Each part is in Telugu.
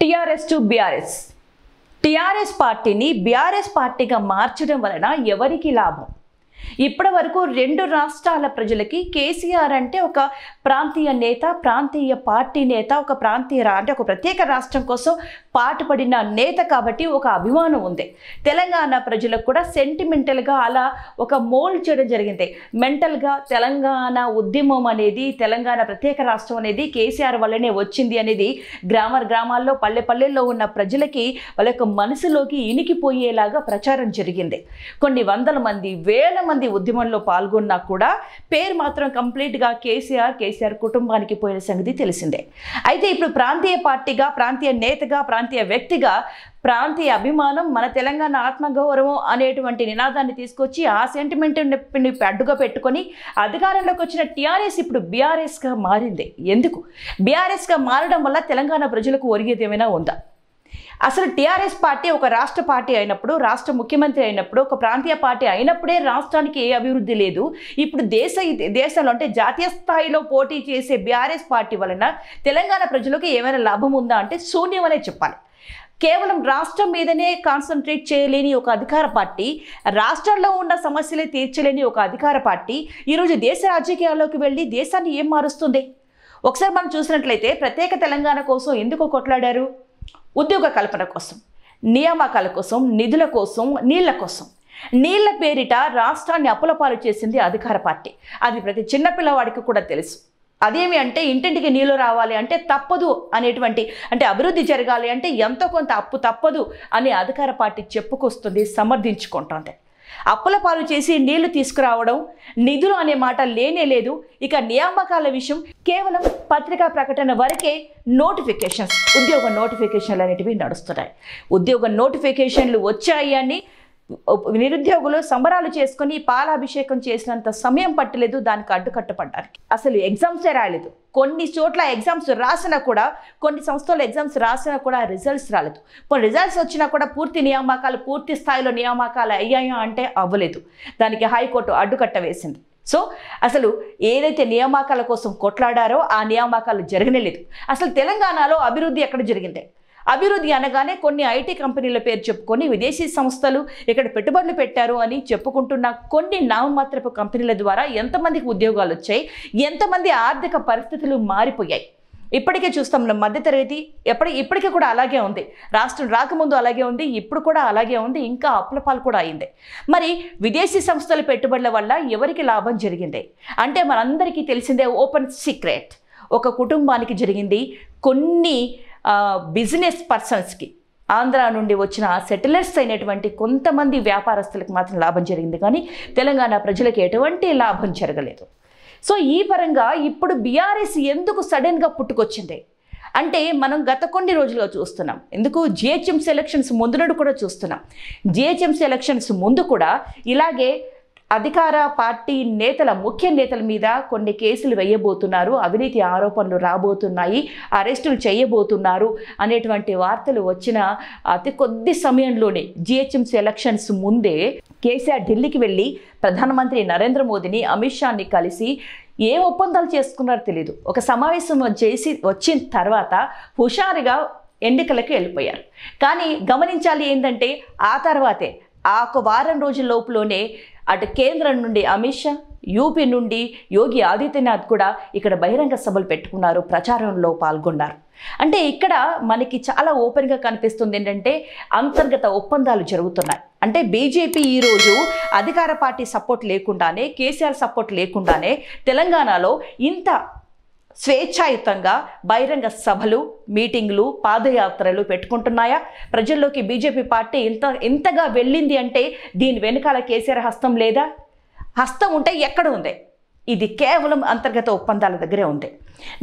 టీఆర్ఎస్ టు బీఆర్ఎస్ టీఆర్ఎస్ పార్టీని బీఆర్ఎస్ పార్టీగా మార్చడం వలన ఎవరికి లాభం ఇప్పటి వరకు రెండు రాష్ట్రాల ప్రజలకి కేసీఆర్ అంటే ఒక ప్రాంతీయ నేత ప్రాంతీయ పార్టీ నేత ఒక ప్రాంతీయ అంటే ఒక ప్రత్యేక రాష్ట్రం కోసం పాటుపడిన నేత కాబట్టి ఒక అభిమానం ఉంది తెలంగాణ ప్రజలకు కూడా సెంటిమెంటల్గా అలా ఒక మోల్డ్ చేయడం జరిగింది మెంటల్గా తెలంగాణ ఉద్యమం అనేది తెలంగాణ ప్రత్యేక రాష్ట్రం అనేది కేసీఆర్ వల్లనే వచ్చింది అనేది గ్రామ గ్రామాల్లో పల్లె పల్లెల్లో ఉన్న ప్రజలకి వాళ్ళ యొక్క మనసులోకి ఇనికిపోయేలాగా ప్రచారం జరిగింది కొన్ని వందల మంది వేల మంది మంది ఉద్యమంలో పాల్గొన్నా కూడా పేరు మాత్రం కంప్లీట్గా కేసీఆర్ కేసీఆర్ కుటుంబానికి పోయిన సంగతి తెలిసిందే అయితే ఇప్పుడు ప్రాంతీయ పార్టీగా ప్రాంతీయ నేతగా ప్రాంతీయ వ్యక్తిగా ప్రాంతీయ అభిమానం మన తెలంగాణ ఆత్మగౌరవం అనేటువంటి నినాదాన్ని తీసుకొచ్చి ఆ సెంటిమెంట్ అడ్డుగా పెట్టుకొని అధికారంలోకి వచ్చిన టీఆర్ఎస్ ఇప్పుడు బీఆర్ఎస్గా మారింది ఎందుకు బీఆర్ఎస్గా మారడం వల్ల తెలంగాణ ప్రజలకు ఒరిగేది ఏమైనా ఉందా అసలు టీఆర్ఎస్ పార్టీ ఒక రాష్ట్ర పార్టీ అయినప్పుడు రాష్ట్ర ముఖ్యమంత్రి అయినప్పుడు ఒక ప్రాంతీయ పార్టీ అయినప్పుడే రాష్ట్రానికి ఏ అభివృద్ధి లేదు ఇప్పుడు దేశ దేశంలో అంటే జాతీయ స్థాయిలో పోటీ చేసే బీఆర్ఎస్ పార్టీ వలన తెలంగాణ ప్రజలకు ఏమైనా లాభం ఉందా అంటే శూన్యమనే చెప్పాలి కేవలం రాష్ట్రం మీదనే కాన్సన్ట్రేట్ చేయలేని ఒక అధికార పార్టీ రాష్ట్రంలో ఉన్న సమస్యలే తీర్చలేని ఒక అధికార పార్టీ ఈరోజు దేశ రాజకీయాల్లోకి వెళ్ళి దేశాన్ని ఏం మారుస్తుంది ఒకసారి మనం చూసినట్లయితే ప్రత్యేక తెలంగాణ కోసం ఎందుకు కొట్లాడారు ఉద్యోగ కల్పన కోసం నియామకాల కోసం నిధుల కోసం నీళ్ల కోసం నీళ్ల పేరిట రాష్ట్రాన్ని అప్పులపాలు చేసింది అధికార పార్టీ అది ప్రతి చిన్నపిల్లవాడికి కూడా తెలుసు అదేమి అంటే ఇంటింటికి నీళ్లు రావాలి అంటే తప్పదు అనేటువంటి అంటే అభివృద్ధి జరగాలి అంటే ఎంతో కొంత అప్పు తప్పదు అని అధికార పార్టీ చెప్పుకొస్తుంది సమర్థించుకుంటుంది అప్పుల పాలు చేసి నీళ్లు తీసుకురావడం నిధులు అనే మాట లేనే లేదు ఇక నియామకాల విషయం కేవలం పత్రికా ప్రకటన వరకే నోటిఫికేషన్స్ ఉద్యోగ నోటిఫికేషన్లు అనేటివి నడుస్తున్నాయి ఉద్యోగ నోటిఫికేషన్లు వచ్చాయి అని నిరుద్యోగులు సంబరాలు చేసుకుని పాలాభిషేకం చేసినంత సమయం పట్టలేదు దానికి అడ్డుకట్టపడ్డానికి అసలు ఎగ్జామ్స్ రాలేదు కొన్ని చోట్ల ఎగ్జామ్స్ రాసినా కూడా కొన్ని సంస్థల ఎగ్జామ్స్ రాసినా కూడా రిజల్ట్స్ రాలేదు కొన్ని రిజల్ట్స్ వచ్చినా కూడా పూర్తి నియామకాలు పూర్తి స్థాయిలో నియామకాలు అయ్యాయో అంటే అవ్వలేదు దానికి హైకోర్టు అడ్డుకట్ట వేసింది సో అసలు ఏదైతే నియామకాల కోసం కొట్లాడారో ఆ నియామకాలు జరగనే లేదు అసలు తెలంగాణలో అభివృద్ధి ఎక్కడ జరిగింది అభివృద్ధి అనగానే కొన్ని ఐటీ కంపెనీల పేరు చెప్పుకొని విదేశీ సంస్థలు ఇక్కడ పెట్టుబడులు పెట్టారు అని చెప్పుకుంటున్న కొన్ని నామమాత్రపు కంపెనీల ద్వారా ఎంతమందికి ఉద్యోగాలు వచ్చాయి ఎంతమంది ఆర్థిక పరిస్థితులు మారిపోయాయి ఇప్పటికే చూస్తాం మధ్యతరగతి ఎప్పటి ఇప్పటికే కూడా అలాగే ఉంది రాష్ట్రం రాకముందు అలాగే ఉంది ఇప్పుడు కూడా అలాగే ఉంది ఇంకా అప్లపాలు కూడా అయింది మరి విదేశీ సంస్థల పెట్టుబడుల వల్ల ఎవరికి లాభం జరిగింది అంటే మనందరికీ తెలిసిందే ఓపెన్ సీక్రెట్ ఒక కుటుంబానికి జరిగింది కొన్ని బిజినెస్ పర్సన్స్కి ఆంధ్ర నుండి వచ్చిన సెటిలర్స్ అయినటువంటి కొంతమంది వ్యాపారస్తులకు మాత్రం లాభం జరిగింది కానీ తెలంగాణ ప్రజలకు ఎటువంటి లాభం జరగలేదు సో ఈ పరంగా ఇప్పుడు బీఆర్ఎస్ ఎందుకు సడన్గా పుట్టుకొచ్చింది అంటే మనం గత కొన్ని రోజులుగా చూస్తున్నాం ఎందుకు జిహెచ్ఎంసీ ఎలక్షన్స్ ముందు కూడా చూస్తున్నాం జిహెచ్ఎంసీ ఎలక్షన్స్ ముందు కూడా ఇలాగే అధికార పార్టీ నేతల ముఖ్య నేతల మీద కొన్ని కేసులు వేయబోతున్నారు అవినీతి ఆరోపణలు రాబోతున్నాయి అరెస్టులు చేయబోతున్నారు అనేటువంటి వార్తలు వచ్చిన అతి కొద్ది సమయంలోనే జిహెచ్ఎంసీ ఎలక్షన్స్ ముందే కేసీఆర్ ఢిల్లీకి వెళ్ళి ప్రధానమంత్రి నరేంద్ర మోదీని అమిత్ షాని కలిసి ఏ ఒప్పందాలు చేసుకున్నారో తెలియదు ఒక సమావేశం చేసి వచ్చిన తర్వాత హుషారుగా ఎన్నికలకు వెళ్ళిపోయారు కానీ గమనించాలి ఏంటంటే ఆ తర్వాతే ఆ ఒక వారం రోజుల లోపులోనే అటు కేంద్రం నుండి అమిత్ షా యూపీ నుండి యోగి ఆదిత్యనాథ్ కూడా ఇక్కడ బహిరంగ సభలు పెట్టుకున్నారు ప్రచారంలో పాల్గొన్నారు అంటే ఇక్కడ మనకి చాలా ఓపెన్గా కనిపిస్తుంది ఏంటంటే అంతర్గత ఒప్పందాలు జరుగుతున్నాయి అంటే బీజేపీ ఈరోజు అధికార పార్టీ సపోర్ట్ లేకుండానే కేసీఆర్ సపోర్ట్ లేకుండానే తెలంగాణలో ఇంత స్వేచ్ఛాయుతంగా బహిరంగ సభలు మీటింగ్లు పాదయాత్రలు పెట్టుకుంటున్నాయా ప్రజల్లోకి బీజేపీ పార్టీ ఇంత ఇంతగా వెళ్ళింది అంటే దీని వెనుకాల కేసీఆర్ హస్తం లేదా హస్తం ఉంటే ఎక్కడ ఉంది ఇది కేవలం అంతర్గత ఒప్పందాల దగ్గరే ఉంది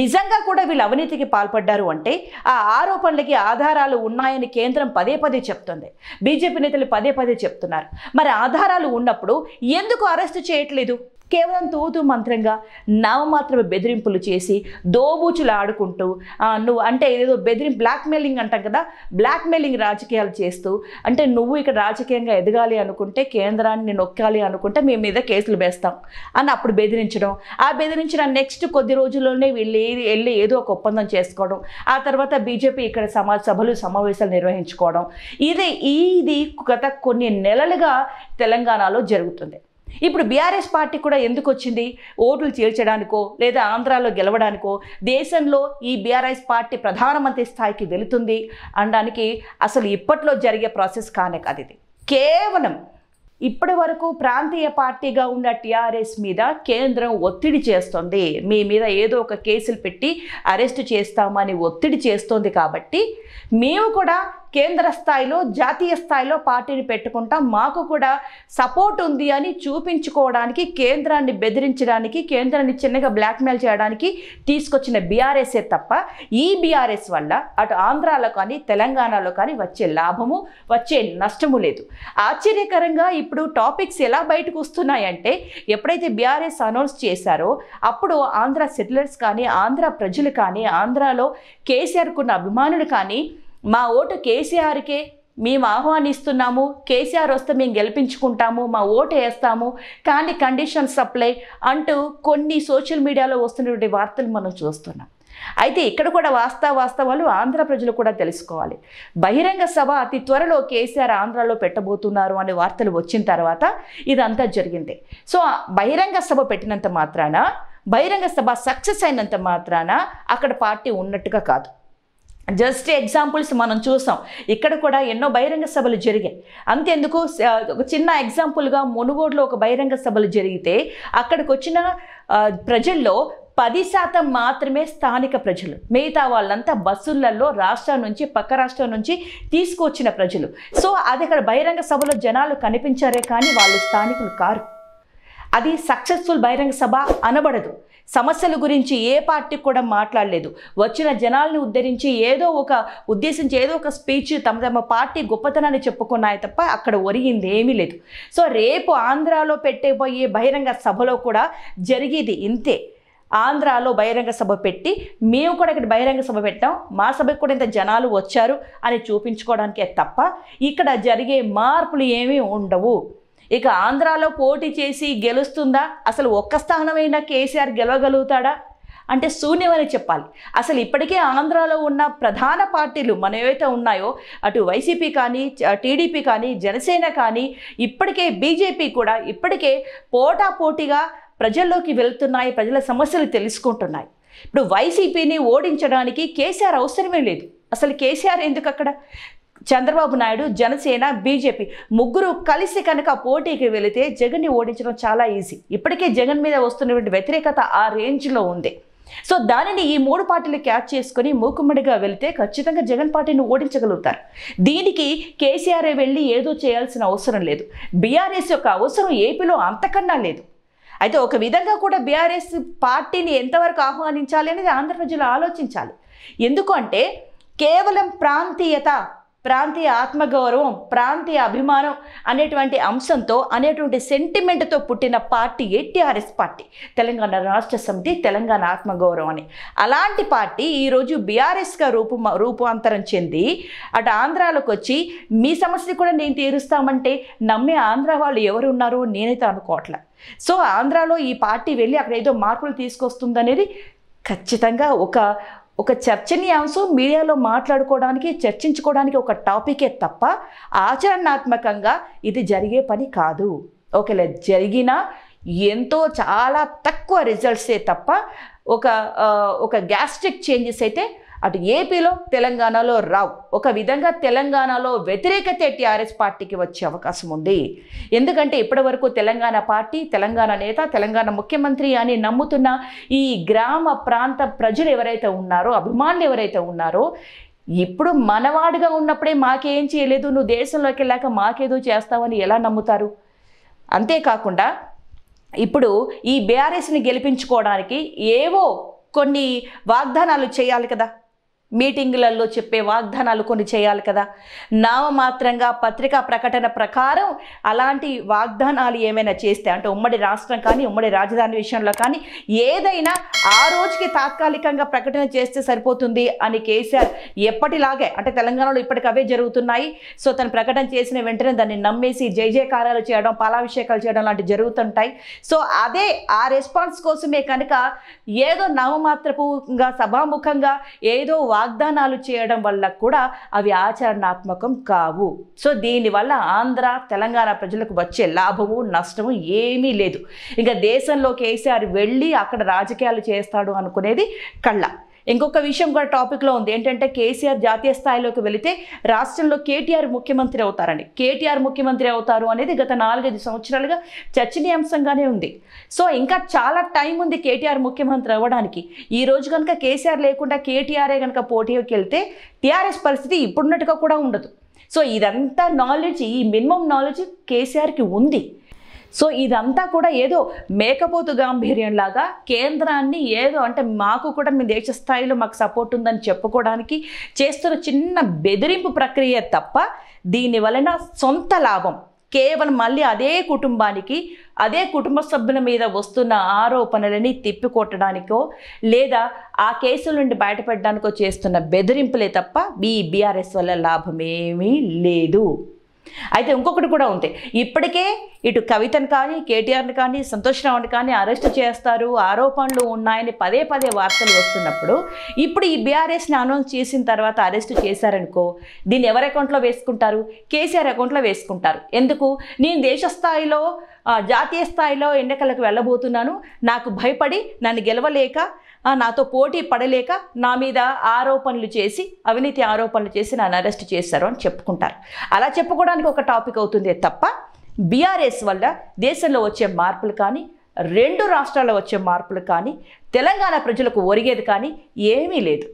నిజంగా కూడా వీళ్ళు అవినీతికి పాల్పడ్డారు అంటే ఆ ఆరోపణలకి ఆధారాలు ఉన్నాయని కేంద్రం పదే పదే చెప్తుంది బీజేపీ నేతలు పదే పదే చెప్తున్నారు మరి ఆధారాలు ఉన్నప్పుడు ఎందుకు అరెస్టు చేయట్లేదు కేవలం తూతు మంత్రంగా నవమాత్రమే బెదిరింపులు చేసి దోబూచులు ఆడుకుంటూ నువ్వు అంటే ఏదో బెదిరింపు బ్లాక్మెయిలింగ్ అంటాం కదా బ్లాక్మెయిలింగ్ రాజకీయాలు చేస్తూ అంటే నువ్వు ఇక్కడ రాజకీయంగా ఎదగాలి అనుకుంటే కేంద్రాన్ని నొక్కాలి అనుకుంటే మీ మీద కేసులు వేస్తాం అని అప్పుడు బెదిరించడం ఆ బెదిరించిన నెక్స్ట్ కొద్ది రోజుల్లోనే వీళ్ళు వెళ్ళి ఏదో ఒక ఒప్పందం చేసుకోవడం ఆ తర్వాత బీజేపీ ఇక్కడ సమాజ సభలు సమావేశాలు నిర్వహించుకోవడం ఇదే ఇది గత కొన్ని నెలలుగా తెలంగాణలో జరుగుతుంది ఇప్పుడు బీఆర్ఎస్ పార్టీ కూడా ఎందుకు వచ్చింది ఓట్లు చేర్చడానికో లేదా ఆంధ్రాలో గెలవడానికో దేశంలో ఈ బీఆర్ఎస్ పార్టీ ప్రధానమంత్రి స్థాయికి వెళుతుంది అనడానికి అసలు ఇప్పట్లో జరిగే ప్రాసెస్ కానే కాదు ఇది కేవలం ఇప్పటి వరకు ప్రాంతీయ పార్టీగా ఉన్న టీఆర్ఎస్ మీద కేంద్రం ఒత్తిడి చేస్తుంది మీ మీద ఏదో ఒక కేసులు పెట్టి అరెస్ట్ చేస్తామని ఒత్తిడి చేస్తోంది కాబట్టి మేము కూడా కేంద్ర స్థాయిలో జాతీయ స్థాయిలో పార్టీని పెట్టుకుంటాం మాకు కూడా సపోర్ట్ ఉంది అని చూపించుకోవడానికి కేంద్రాన్ని బెదిరించడానికి కేంద్రాన్ని చిన్నగా బ్లాక్మెయిల్ చేయడానికి తీసుకొచ్చిన బీఆర్ఎస్ఏ తప్ప ఈ బీఆర్ఎస్ వల్ల అటు ఆంధ్రాలో కానీ తెలంగాణలో కానీ వచ్చే లాభము వచ్చే నష్టము లేదు ఆశ్చర్యకరంగా ఇప్పుడు ఇప్పుడు టాపిక్స్ ఎలా బయటకు వస్తున్నాయంటే ఎప్పుడైతే బీఆర్ఎస్ అనౌన్స్ చేశారో అప్పుడు ఆంధ్ర సెటిలర్స్ కానీ ఆంధ్ర ప్రజలు కానీ ఆంధ్రాలో కేసీఆర్కున్న అభిమానులు కానీ మా ఓటు కేసీఆర్కే మేము ఆహ్వానిస్తున్నాము కేసీఆర్ వస్తే మేము గెలిపించుకుంటాము మా ఓటు వేస్తాము కానీ కండిషన్ సప్లై అంటూ కొన్ని సోషల్ మీడియాలో వస్తున్నటువంటి వార్తలు మనం చూస్తున్నాం అయితే ఇక్కడ కూడా వాస్తవ వాస్తవాలు ఆంధ్ర ప్రజలు కూడా తెలుసుకోవాలి బహిరంగ సభ అతి త్వరలో కేసీఆర్ ఆంధ్రాలో పెట్టబోతున్నారు అనే వార్తలు వచ్చిన తర్వాత ఇదంతా జరిగింది సో బహిరంగ సభ పెట్టినంత మాత్రాన బహిరంగ సభ సక్సెస్ అయినంత మాత్రాన అక్కడ పార్టీ ఉన్నట్టుగా కాదు జస్ట్ ఎగ్జాంపుల్స్ మనం చూసాం ఇక్కడ కూడా ఎన్నో బహిరంగ సభలు జరిగాయి అంతేందుకు ఒక చిన్న ఎగ్జాంపుల్గా మునుగోడులో ఒక బహిరంగ సభలు జరిగితే అక్కడికి వచ్చిన ప్రజల్లో పది శాతం మాత్రమే స్థానిక ప్రజలు మిగతా వాళ్ళంతా బస్సులలో రాష్ట్రం నుంచి పక్క రాష్ట్రం నుంచి తీసుకొచ్చిన ప్రజలు సో అది అక్కడ బహిరంగ సభలో జనాలు కనిపించారే కానీ వాళ్ళు స్థానికులు కారు అది సక్సెస్ఫుల్ బహిరంగ సభ అనబడదు సమస్యల గురించి ఏ పార్టీ కూడా మాట్లాడలేదు వచ్చిన జనాల్ని ఉద్ధరించి ఏదో ఒక ఉద్దేశించి ఏదో ఒక స్పీచ్ తమ తమ పార్టీ గొప్పతనాన్ని చెప్పుకున్నాయి తప్ప అక్కడ ఒరిగింది ఏమీ లేదు సో రేపు ఆంధ్రాలో పెట్టేపోయే బహిరంగ సభలో కూడా జరిగేది ఇంతే ఆంధ్రాలో బహిరంగ సభ పెట్టి మేము కూడా ఇక్కడ బహిరంగ సభ పెట్టాం మా సభకు కూడా ఇంత జనాలు వచ్చారు అని చూపించుకోవడానికే తప్ప ఇక్కడ జరిగే మార్పులు ఏమీ ఉండవు ఇక ఆంధ్రాలో పోటీ చేసి గెలుస్తుందా అసలు ఒక్క స్థానమైనా కేసీఆర్ గెలవగలుగుతాడా అంటే శూన్యమని చెప్పాలి అసలు ఇప్పటికే ఆంధ్రాలో ఉన్న ప్రధాన పార్టీలు మనం ఏవైతే ఉన్నాయో అటు వైసీపీ కానీ టీడీపీ కానీ జనసేన కానీ ఇప్పటికే బీజేపీ కూడా ఇప్పటికే పోటాపోటీగా ప్రజల్లోకి వెళుతున్నాయి ప్రజల సమస్యలు తెలుసుకుంటున్నాయి ఇప్పుడు వైసీపీని ఓడించడానికి కేసీఆర్ అవసరమే లేదు అసలు కేసీఆర్ ఎందుకు అక్కడ చంద్రబాబు నాయుడు జనసేన బీజేపీ ముగ్గురు కలిసి కనుక పోటీకి వెళితే జగన్ని ఓడించడం చాలా ఈజీ ఇప్పటికే జగన్ మీద వస్తున్నటువంటి వ్యతిరేకత ఆ రేంజ్లో ఉంది సో దానిని ఈ మూడు పార్టీలు క్యాచ్ చేసుకుని మూకుమ్మడిగా వెళితే ఖచ్చితంగా జగన్ పార్టీని ఓడించగలుగుతారు దీనికి కేసీఆర్ వెళ్ళి ఏదో చేయాల్సిన అవసరం లేదు బీఆర్ఎస్ యొక్క అవసరం ఏపీలో అంతకన్నా లేదు అయితే ఒక విధంగా కూడా బీఆర్ఎస్ పార్టీని ఎంతవరకు ఆహ్వానించాలి అనేది ఆంధ్ర ప్రజలు ఆలోచించాలి ఎందుకంటే కేవలం ప్రాంతీయత ప్రాంతీయ ఆత్మగౌరవం ప్రాంతీయ అభిమానం అనేటువంటి అంశంతో అనేటువంటి సెంటిమెంట్తో పుట్టిన పార్టీ ఏటీఆర్ఎస్ పార్టీ తెలంగాణ రాష్ట్ర సమితి తెలంగాణ ఆత్మగౌరవం అని అలాంటి పార్టీ ఈరోజు బీఆర్ఎస్గా రూపు రూపాంతరం చెంది అటు ఆంధ్రాలోకి వచ్చి మీ సమస్య కూడా నేను తీరుస్తామంటే నమ్మే ఆంధ్ర వాళ్ళు ఎవరు ఉన్నారో నేనైతే అనుకోవట్లే సో ఆంధ్రాలో ఈ పార్టీ వెళ్ళి అక్కడ ఏదో మార్పులు తీసుకొస్తుందనేది ఖచ్చితంగా ఒక ఒక చర్చనీయాంశం మీడియాలో మాట్లాడుకోవడానికి చర్చించుకోవడానికి ఒక టాపికే తప్ప ఆచరణాత్మకంగా ఇది జరిగే పని కాదు ఒకవేళ జరిగినా ఎంతో చాలా తక్కువ రిజల్ట్సే తప్ప ఒక ఒక గ్యాస్ట్రిక్ చేంజెస్ అయితే అటు ఏపీలో తెలంగాణలో రావు ఒక విధంగా తెలంగాణలో వ్యతిరేకత టీఆర్ఎస్ పార్టీకి వచ్చే అవకాశం ఉంది ఎందుకంటే ఇప్పటివరకు తెలంగాణ పార్టీ తెలంగాణ నేత తెలంగాణ ముఖ్యమంత్రి అని నమ్ముతున్న ఈ గ్రామ ప్రాంత ప్రజలు ఎవరైతే ఉన్నారో అభిమానులు ఎవరైతే ఉన్నారో ఇప్పుడు మనవాడిగా ఉన్నప్పుడే మాకేం చేయలేదు నువ్వు దేశంలోకి వెళ్ళాక మాకేదో చేస్తావని ఎలా నమ్ముతారు అంతేకాకుండా ఇప్పుడు ఈ బీఆర్ఎస్ని గెలిపించుకోవడానికి ఏవో కొన్ని వాగ్దానాలు చేయాలి కదా మీటింగులలో చెప్పే వాగ్దానాలు కొన్ని చేయాలి కదా నామమాత్రంగా పత్రికా ప్రకటన ప్రకారం అలాంటి వాగ్దానాలు ఏమైనా చేస్తే అంటే ఉమ్మడి రాష్ట్రం కానీ ఉమ్మడి రాజధాని విషయంలో కానీ ఏదైనా ఆ రోజుకి తాత్కాలికంగా ప్రకటన చేస్తే సరిపోతుంది అని కేసీఆర్ ఎప్పటిలాగే అంటే తెలంగాణలో ఇప్పటికవే జరుగుతున్నాయి సో తను ప్రకటన చేసిన వెంటనే దాన్ని నమ్మేసి జై జయకారాలు చేయడం పాలాభిషేకాలు చేయడం లాంటివి జరుగుతుంటాయి సో అదే ఆ రెస్పాన్స్ కోసమే కనుక ఏదో నామమాత్రపుగా సభాముఖంగా ఏదో వాగ్దానాలు చేయడం వల్ల కూడా అవి ఆచరణాత్మకం కావు సో దీనివల్ల ఆంధ్ర తెలంగాణ ప్రజలకు వచ్చే లాభము నష్టము ఏమీ లేదు ఇంకా దేశంలో కేసీఆర్ వెళ్ళి అక్కడ రాజకీయాలు చేస్తాడు అనుకునేది కళ్ళ ఇంకొక విషయం కూడా టాపిక్లో ఉంది ఏంటంటే కేసీఆర్ జాతీయ స్థాయిలోకి వెళితే రాష్ట్రంలో కేటీఆర్ ముఖ్యమంత్రి అవుతారని కేటీఆర్ ముఖ్యమంత్రి అవుతారు అనేది గత నాలుగైదు సంవత్సరాలుగా చర్చనీయాంశంగానే ఉంది సో ఇంకా చాలా టైం ఉంది కేటీఆర్ ముఖ్యమంత్రి అవ్వడానికి ఈ రోజు కనుక కేసీఆర్ లేకుండా కేటీఆర్ఏ కనుక పోటీకి వెళ్తే టీఆర్ఎస్ పరిస్థితి ఇప్పుడున్నట్టుగా కూడా ఉండదు సో ఇదంతా నాలెడ్జ్ ఈ మినిమం నాలెడ్జ్ కేసీఆర్కి ఉంది సో ఇదంతా కూడా ఏదో మేకపోతు గాంభీర్యం లాగా కేంద్రాన్ని ఏదో అంటే మాకు కూడా మీ దేశ స్థాయిలో మాకు సపోర్ట్ ఉందని చెప్పుకోవడానికి చేస్తున్న చిన్న బెదిరింపు ప్రక్రియ తప్ప దీని వలన సొంత లాభం కేవలం మళ్ళీ అదే కుటుంబానికి అదే కుటుంబ సభ్యుల మీద వస్తున్న ఆరోపణలని తిప్పికొట్టడానికో లేదా ఆ కేసుల నుండి బయటపడడానికో చేస్తున్న బెదిరింపులే తప్ప మీ బీఆర్ఎస్ వల్ల లాభమేమీ లేదు అయితే ఇంకొకటి కూడా ఉంది ఇప్పటికే ఇటు కవితను కానీ కేటీఆర్ని కానీ సంతోష్ రావుని కానీ అరెస్ట్ చేస్తారు ఆరోపణలు ఉన్నాయని పదే పదే వార్తలు వస్తున్నప్పుడు ఇప్పుడు ఈ బీఆర్ఎస్ని అనౌన్స్ చేసిన తర్వాత అరెస్ట్ చేశారనుకో దీన్ని ఎవరి అకౌంట్లో వేసుకుంటారు కేసీఆర్ అకౌంట్లో వేసుకుంటారు ఎందుకు నేను దేశ స్థాయిలో జాతీయ స్థాయిలో ఎన్నికలకు వెళ్ళబోతున్నాను నాకు భయపడి నన్ను గెలవలేక నాతో పోటీ పడలేక నా మీద ఆరోపణలు చేసి అవినీతి ఆరోపణలు చేసి నన్ను అరెస్ట్ చేశారు అని చెప్పుకుంటారు అలా చెప్పుకోవడానికి ఒక టాపిక్ అవుతుంది తప్ప బీఆర్ఎస్ వల్ల దేశంలో వచ్చే మార్పులు కానీ రెండు రాష్ట్రాల్లో వచ్చే మార్పులు కానీ తెలంగాణ ప్రజలకు ఒరిగేది కానీ ఏమీ లేదు